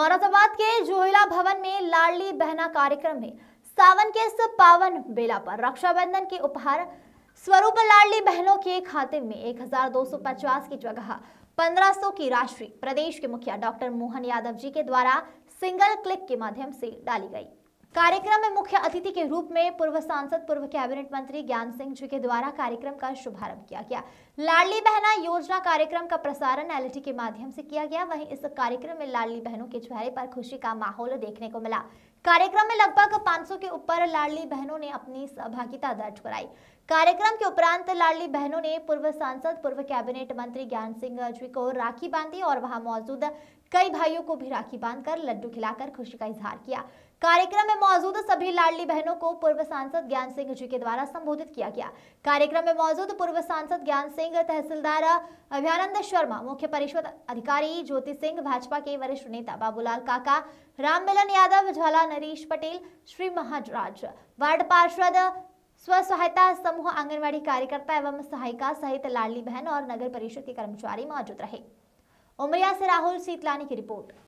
दौलताबाद के जोहिला भवन में लाडली बहना कार्यक्रम में सावन के इस पावन बेला पर रक्षाबंधन के उपहार स्वरूप लाडली बहनों के खाते में 1250 की जगह 1500 की राशि प्रदेश के मुखिया डॉक्टर मोहन यादव जी के द्वारा सिंगल क्लिक के माध्यम से डाली गई कार्यक्रम में मुख्य अतिथि के रूप में पूर्व सांसद पूर्व कैबिनेट मंत्री ज्ञान सिंह जी के द्वारा कार्यक्रम का शुभारंभ किया गया लाडली बहना योजना कार्यक्रम का प्रसारण एलईडी के माध्यम से किया गया वहीं इस कार्यक्रम में लाडली बहनों के चेहरे पर खुशी का माहौल देखने को मिला कार्यक्रम में लगभग 500 के ऊपर लाडली बहनों ने अपनी सहभागिता दर्ज कराई कार्यक्रम के उपरांत लाडली बहनों ने पूर्व सांसद पूर्व कैबिनेट मंत्री ज्ञान सिंह जी को राखी बांधी और वहां मौजूद कई भाइयों को भी राखी बांधकर लड्डू खिलाकर खुशी का इजहार किया कार्यक्रम में मौजूद सभी लाडली बहनों को पूर्व सांसद ज्ञान सिंह जी के द्वारा संबोधित किया गया कार्यक्रम में मौजूद पूर्व सांसद ज्ञान सिंह तहसीलदार अभियानंद शर्मा मुख्य परिषद अधिकारी ज्योति सिंह भाजपा के वरिष्ठ नेता बाबूलाल काका राम मिलन यादव झाला नरेश पटेल श्री महाराज वार्ड पार्षद स्व सहायता समूह आंगनबाड़ी कार्यकर्ता एवं सहायिका सहित लाडली बहन और नगर परिषद के कर्मचारी मौजूद रहे उमरिया से राहुल सीतलानी की रिपोर्ट